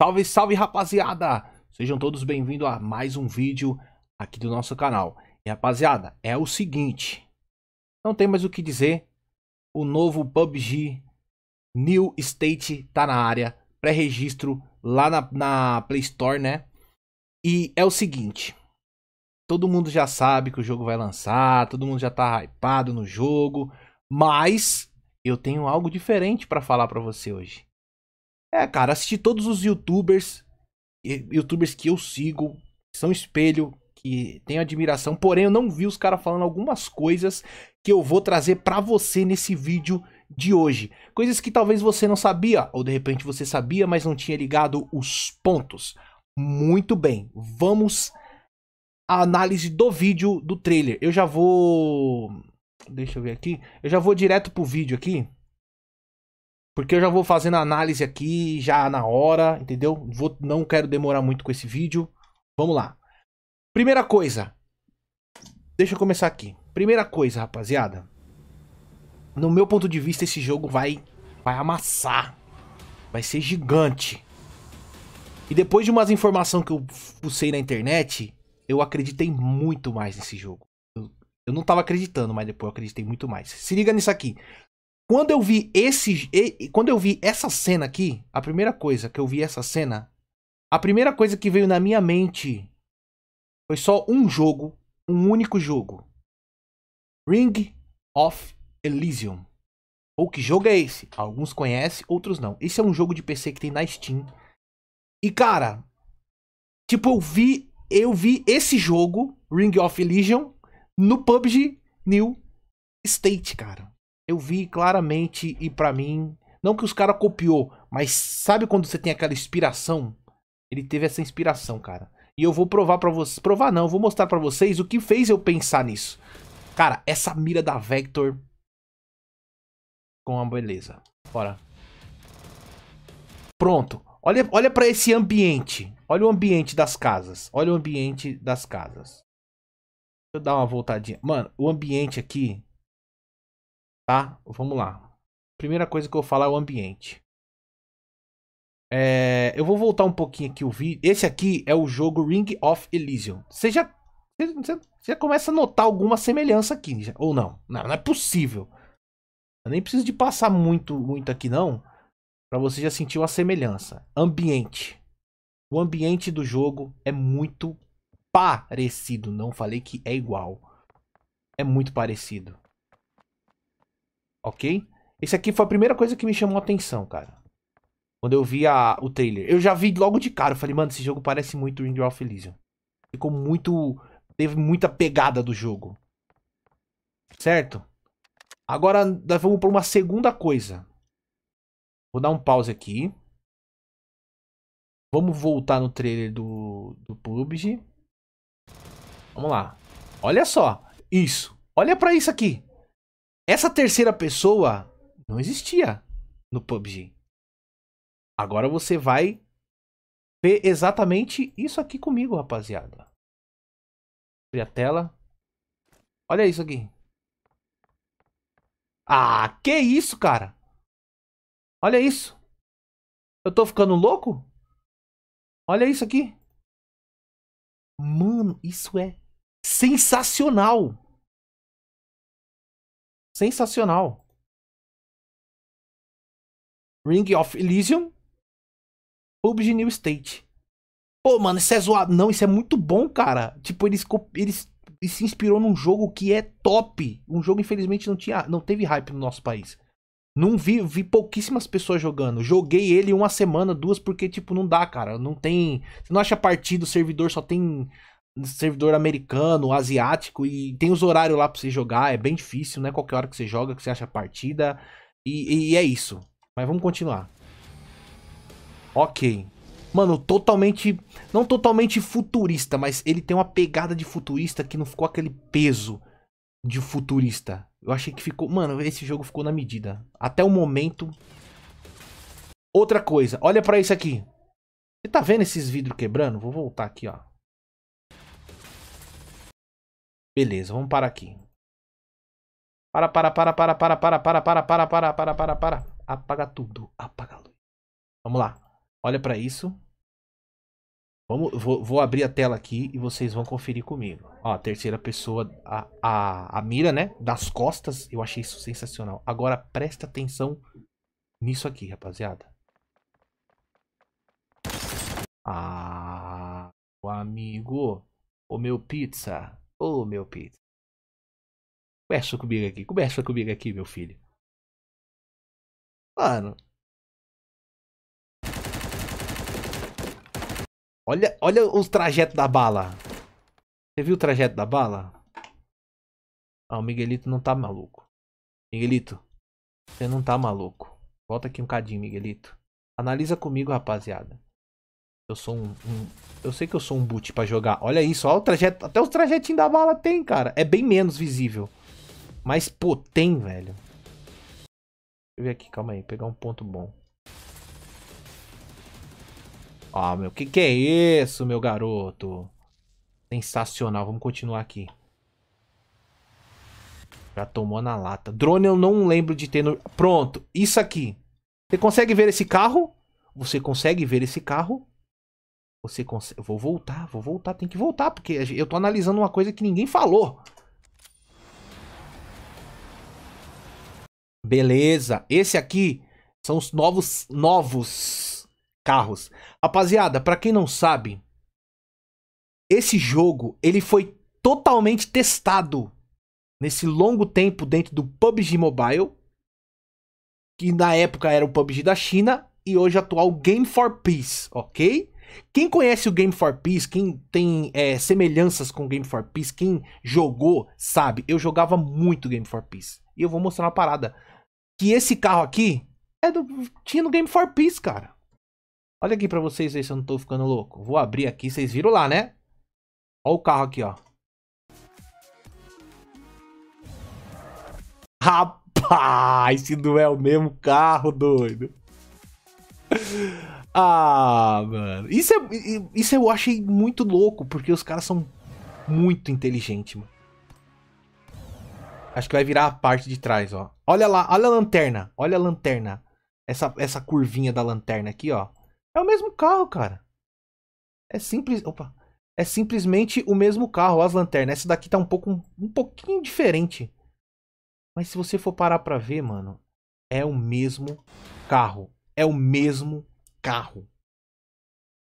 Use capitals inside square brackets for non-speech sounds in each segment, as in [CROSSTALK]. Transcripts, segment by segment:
Salve, salve rapaziada! Sejam todos bem-vindos a mais um vídeo aqui do nosso canal. E rapaziada, é o seguinte, não tem mais o que dizer, o novo PUBG New State tá na área, pré-registro lá na, na Play Store, né? E é o seguinte, todo mundo já sabe que o jogo vai lançar, todo mundo já tá hypado no jogo, mas eu tenho algo diferente para falar para você hoje. É, cara, assisti todos os youtubers, youtubers que eu sigo, que são espelho, que tenho admiração, porém eu não vi os caras falando algumas coisas que eu vou trazer para você nesse vídeo de hoje. Coisas que talvez você não sabia, ou de repente você sabia, mas não tinha ligado os pontos. Muito bem, vamos à análise do vídeo do trailer. Eu já vou. Deixa eu ver aqui. Eu já vou direto pro vídeo aqui. Porque eu já vou fazendo análise aqui já na hora, entendeu? Vou, não quero demorar muito com esse vídeo. Vamos lá. Primeira coisa. Deixa eu começar aqui. Primeira coisa, rapaziada. No meu ponto de vista, esse jogo vai, vai amassar. Vai ser gigante. E depois de umas informações que eu fucei na internet, eu acreditei muito mais nesse jogo. Eu, eu não tava acreditando, mas depois eu acreditei muito mais. Se liga nisso aqui. Quando eu vi esse, quando eu vi essa cena aqui, a primeira coisa que eu vi essa cena, a primeira coisa que veio na minha mente foi só um jogo, um único jogo. Ring of Elysium. Ou que jogo é esse? Alguns conhecem, outros não. Esse é um jogo de PC que tem na Steam. E cara, tipo, eu vi, eu vi esse jogo, Ring of Elysium, no PUBG New State, cara eu vi claramente e para mim, não que os cara copiou, mas sabe quando você tem aquela inspiração? Ele teve essa inspiração, cara. E eu vou provar para vocês, provar não, vou mostrar para vocês o que fez eu pensar nisso. Cara, essa mira da Vector com a beleza. Bora. Pronto. Olha, olha para esse ambiente. Olha o ambiente das casas. Olha o ambiente das casas. Deixa eu dar uma voltadinha. Mano, o ambiente aqui Tá? Vamos lá. Primeira coisa que eu vou falar é o ambiente. É, eu vou voltar um pouquinho aqui o vídeo. Esse aqui é o jogo Ring of Elysium. Você já, você já começa a notar alguma semelhança aqui, já, ou não? Não, não é possível. Eu nem preciso de passar muito, muito aqui não, para você já sentir uma semelhança. Ambiente. O ambiente do jogo é muito parecido. Não falei que é igual. É muito parecido ok? Esse aqui foi a primeira coisa que me chamou a atenção, cara. Quando eu vi a, o trailer. Eu já vi logo de cara. Eu falei, mano, esse jogo parece muito Ring of Elysium. Ficou muito... Teve muita pegada do jogo. Certo? Agora, nós vamos para uma segunda coisa. Vou dar um pause aqui. Vamos voltar no trailer do, do PUBG. Vamos lá. Olha só. Isso. Olha pra isso aqui. Essa terceira pessoa não existia no PUBG. Agora você vai ver exatamente isso aqui comigo, rapaziada. Abre a tela. Olha isso aqui. Ah, que isso, cara? Olha isso. Eu tô ficando louco? Olha isso aqui. Mano, isso é sensacional. Sensacional. Ring of Elysium. PUBG New State. Pô, mano, isso é zoado. Não, isso é muito bom, cara. Tipo, eles, eles, eles se inspirou num jogo que é top. Um jogo, infelizmente, não, tinha, não teve hype no nosso país. Não vi, vi pouquíssimas pessoas jogando. Joguei ele uma semana, duas, porque, tipo, não dá, cara. Não tem. Você não acha partido, servidor só tem servidor americano, asiático, e tem os horários lá pra você jogar, é bem difícil, né qualquer hora que você joga, que você acha partida, e, e é isso. Mas vamos continuar. Ok. Mano, totalmente, não totalmente futurista, mas ele tem uma pegada de futurista que não ficou aquele peso de futurista. Eu achei que ficou, mano, esse jogo ficou na medida. Até o momento. Outra coisa, olha pra isso aqui. Você tá vendo esses vidros quebrando? Vou voltar aqui, ó. Beleza, vamos parar aqui. Para, para, para, para, para, para, para, para, para, para, para, para, para. Apaga tudo, apaga a luz. Vamos lá. Olha para isso. Vamos, vou, vou, abrir a tela aqui e vocês vão conferir comigo. Ó, a terceira pessoa, a, a, a mira, né? Das costas. Eu achei isso sensacional. Agora presta atenção nisso aqui, rapaziada. Ah, o amigo. O meu pizza. Ô, oh, meu Pedro. Conversa comigo aqui, conversa comigo aqui, meu filho. Mano. Olha, olha o trajeto da bala. Você viu o trajeto da bala? Ah, o Miguelito não tá maluco. Miguelito, você não tá maluco. Volta aqui um cadinho, Miguelito. Analisa comigo, rapaziada. Eu sou um, um, Eu sei que eu sou um boot pra jogar. Olha isso, olha o trajeto. Até o trajetinho da bala tem, cara. É bem menos visível. Mas, pô, tem, velho. Deixa eu ver aqui, calma aí. Pegar um ponto bom. Ah, meu, que que é isso, meu garoto? Sensacional, vamos continuar aqui. Já tomou na lata. Drone eu não lembro de ter no... Pronto, isso aqui. Você consegue ver esse carro? Você consegue ver esse carro? Você consegue. vou voltar, vou voltar, tem que voltar, porque eu tô analisando uma coisa que ninguém falou. Beleza, esse aqui são os novos, novos carros. Rapaziada, para quem não sabe, esse jogo ele foi totalmente testado nesse longo tempo dentro do PUBG Mobile, que na época era o PUBG da China e hoje é atual Game for Peace, ok? Quem conhece o Game for Peace, quem tem é, semelhanças com o Game for Peace, quem jogou, sabe. Eu jogava muito Game for Peace. E eu vou mostrar uma parada. Que esse carro aqui é do. Tinha no Game for Peace, cara. Olha aqui pra vocês ver se eu não tô ficando louco. Vou abrir aqui, vocês viram lá, né? Olha o carro aqui, ó. Rapaz, esse não é o mesmo carro, doido. [LAUGHS] Ah, mano. Isso, é, isso eu achei muito louco, porque os caras são muito inteligentes, mano. Acho que vai virar a parte de trás, ó. Olha lá, olha a lanterna. Olha a lanterna. Essa, essa curvinha da lanterna aqui, ó. É o mesmo carro, cara. É simples... Opa. É simplesmente o mesmo carro, as lanternas. Essa daqui tá um pouco... Um pouquinho diferente. Mas se você for parar pra ver, mano... É o mesmo carro. É o mesmo carro.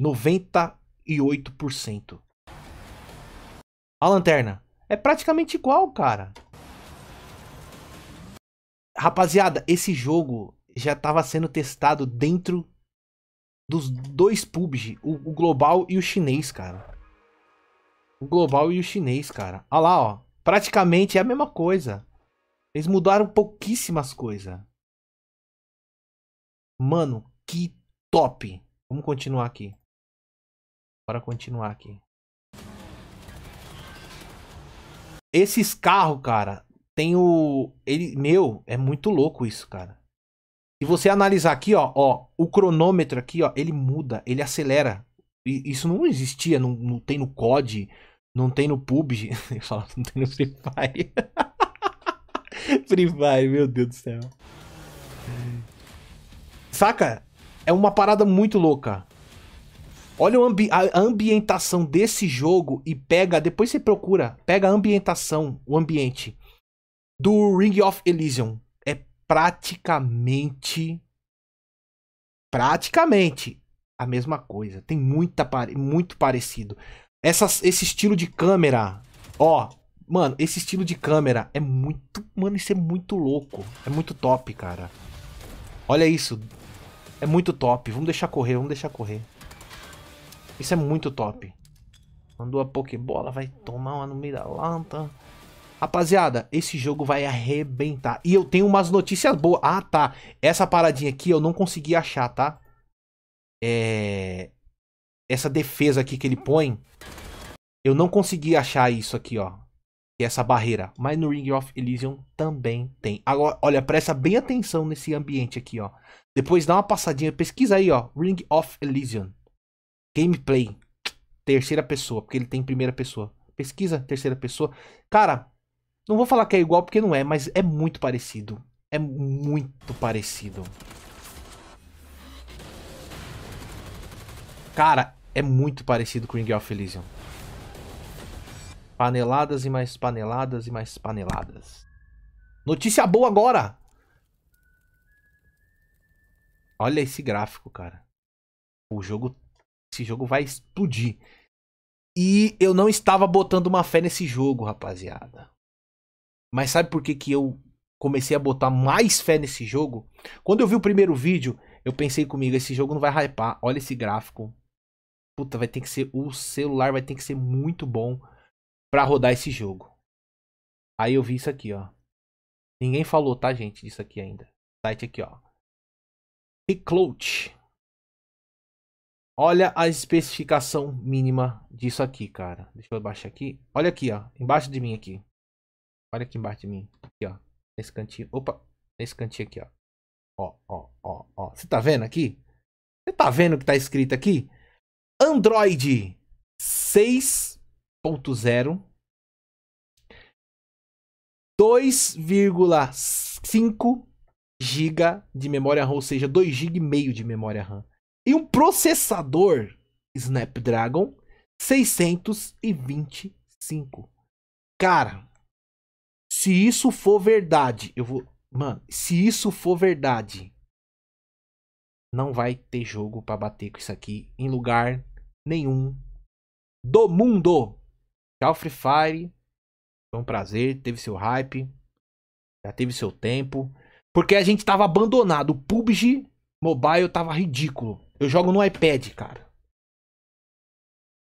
98%. A lanterna. É praticamente igual, cara. Rapaziada, esse jogo já estava sendo testado dentro dos dois PUBG, o, o, global e o chinês, cara. O global e o chinês, cara. Olha lá, ó. Praticamente é a mesma coisa. Eles mudaram pouquíssimas coisas. Mano, que top. Vamos continuar aqui. Bora continuar aqui. Esses carros, cara, tem o... Ele... Meu, é muito louco isso, cara. Se você analisar aqui, ó, ó, o cronômetro aqui, ó, ele muda, ele acelera. E isso não existia, não, não tem no COD, não tem no PUBG. [LAUGHS] Eu falo, não tem no Free Fire. [LAUGHS] Free Fire, meu Deus do céu. Saca? é uma parada muito louca. Olha ambi a ambientação desse jogo e pega, depois você procura, pega a ambientação, o ambiente do Ring of Elysium. É praticamente praticamente a mesma coisa. Tem muita pare muito parecido. Essas, esse estilo de câmera, ó, mano, esse estilo de câmera é muito, mano, isso é muito louco, é muito top, cara. Olha isso, é muito top. Vamos deixar correr, vamos deixar correr. Isso é muito top. Mandou a Pokébola, vai tomar uma no meio da lanta, Rapaziada, esse jogo vai arrebentar. E eu tenho umas notícias boas. Ah, tá. Essa paradinha aqui eu não consegui achar, tá? É... Essa defesa aqui que ele põe. Eu não consegui achar isso aqui, ó e essa barreira. Mas no Ring of Elysium também tem. Agora, olha, presta bem atenção nesse ambiente aqui, ó. Depois dá uma passadinha, pesquisa aí, ó. Ring of Elysium. Gameplay. Terceira pessoa, porque ele tem primeira pessoa. Pesquisa, terceira pessoa. Cara, não vou falar que é igual porque não é, mas é muito parecido. É muito parecido. Cara, é muito parecido com Ring of Elysium. Paneladas e mais paneladas e mais paneladas. Notícia boa agora! Olha esse gráfico, cara. O jogo. Esse jogo vai explodir. E eu não estava botando uma fé nesse jogo, rapaziada. Mas sabe por que, que eu comecei a botar mais fé nesse jogo? Quando eu vi o primeiro vídeo, eu pensei comigo, esse jogo não vai hypar. Olha esse gráfico. Puta, vai ter que ser. O celular vai ter que ser muito bom para rodar esse jogo. Aí eu vi isso aqui, ó. Ninguém falou, tá, gente, disso aqui ainda. Site aqui, ó. Clout. Olha a especificação mínima disso aqui, cara. Deixa eu baixar aqui. Olha aqui, ó. Embaixo de mim aqui. Olha aqui embaixo de mim. Aqui, ó. Nesse cantinho. Opa. Nesse cantinho aqui, ó. Ó, ó, ó, ó. Você tá vendo aqui? Você tá vendo o que tá escrito aqui? Android 6 2,5 GB de memória RAM, ou seja, 2,5 GB e meio de memória RAM. E um processador Snapdragon 625. Cara, se isso for verdade, eu vou, mano, se isso for verdade, não vai ter jogo para bater com isso aqui em lugar nenhum do mundo. Tchau, Free Fire. Foi um prazer, teve seu hype. Já teve seu tempo. Porque a gente tava abandonado. O PUBG Mobile tava ridículo. Eu jogo no iPad, cara.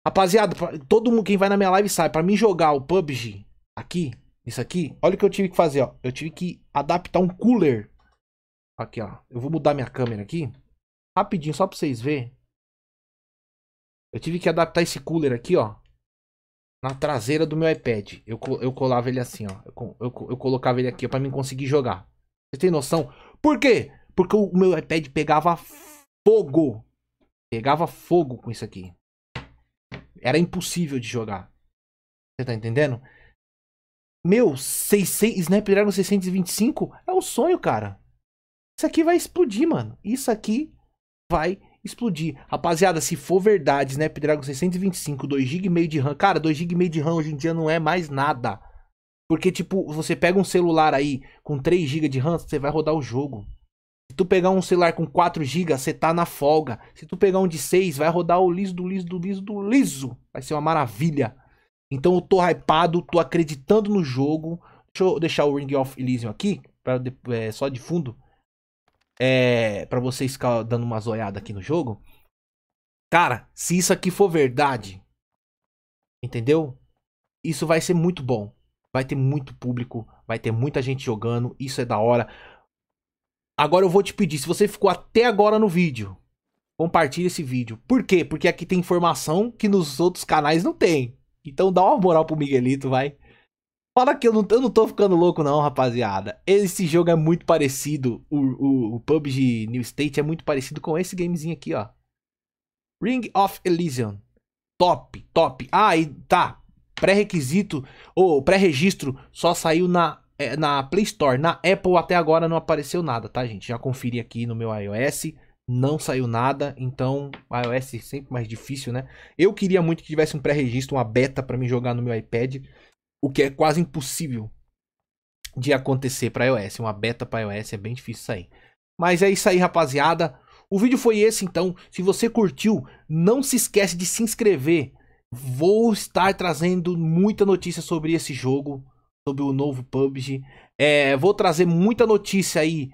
Rapaziada, todo mundo quem vai na minha live sabe. Pra mim jogar o PUBG aqui, isso aqui, olha o que eu tive que fazer, ó. Eu tive que adaptar um cooler. Aqui, ó. Eu vou mudar minha câmera aqui. Rapidinho, só pra vocês verem. Eu tive que adaptar esse cooler aqui, ó na traseira do meu iPad. Eu, eu colava ele assim, ó. Eu, eu, eu colocava ele aqui para mim conseguir jogar. Você tem noção? Por quê? Porque o meu iPad pegava fogo. Pegava fogo com isso aqui. Era impossível de jogar. Você tá entendendo? Meu, 66, Snapdragon 625 é o um sonho, cara. Isso aqui vai explodir, mano. Isso aqui vai explodir. Rapaziada, se for verdade, Snapdragon 625, 2GB de RAM. Cara, 2GB de RAM hoje em dia não é mais nada. Porque, tipo, você pega um celular aí com 3GB de RAM, você vai rodar o jogo. Se tu pegar um celular com 4GB, você tá na folga. Se tu pegar um de 6, vai rodar o liso do liso do liso do liso. Vai ser uma maravilha. Então eu tô hypado, tô acreditando no jogo. Deixa eu deixar o Ring of Elysium aqui, pra, é, só de fundo é, para vocês ficar dando uma zoiada aqui no jogo. Cara, se isso aqui for verdade, entendeu? Isso vai ser muito bom. Vai ter muito público, vai ter muita gente jogando, isso é da hora. Agora eu vou te pedir, se você ficou até agora no vídeo, compartilhe esse vídeo. Por quê? Porque aqui tem informação que nos outros canais não tem. Então dá uma moral pro Miguelito, vai. Fala que eu não, eu não tô ficando louco não, rapaziada. Esse jogo é muito parecido, o, o, o PUBG New State é muito parecido com esse gamezinho aqui, ó. Ring of Elysium. Top, top. Ah, e tá. Pré-requisito ou pré-registro só saiu na, é, na Play Store. Na Apple até agora não apareceu nada, tá, gente? Já conferi aqui no meu iOS. Não saiu nada, então iOS é sempre mais difícil, né? Eu queria muito que tivesse um pré-registro, uma beta para mim jogar no meu iPad. O que é quase impossível de acontecer para iOS. Uma beta para iOS é bem difícil sair. Mas é isso aí, rapaziada. O vídeo foi esse, então. Se você curtiu, não se esquece de se inscrever. Vou estar trazendo muita notícia sobre esse jogo, sobre o novo PUBG. É, vou trazer muita notícia aí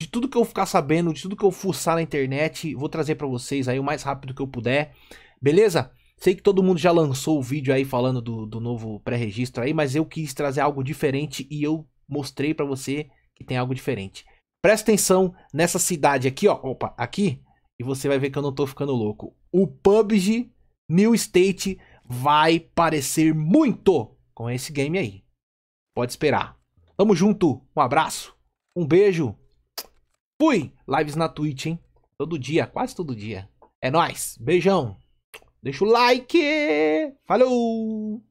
de tudo que eu ficar sabendo, de tudo que eu fuçar na internet. Vou trazer para vocês aí o mais rápido que eu puder. Beleza? Sei que todo mundo já lançou o vídeo aí falando do, do novo pré-registro aí, mas eu quis trazer algo diferente e eu mostrei para você que tem algo diferente. Presta atenção nessa cidade aqui, ó. Opa, aqui. E você vai ver que eu não tô ficando louco. O PUBG New State vai parecer muito com esse game aí. Pode esperar. Tamo junto. Um abraço. Um beijo. Fui! Lives na Twitch, hein? Todo dia, quase todo dia. É nóis. Beijão. Deixa o like. Falou!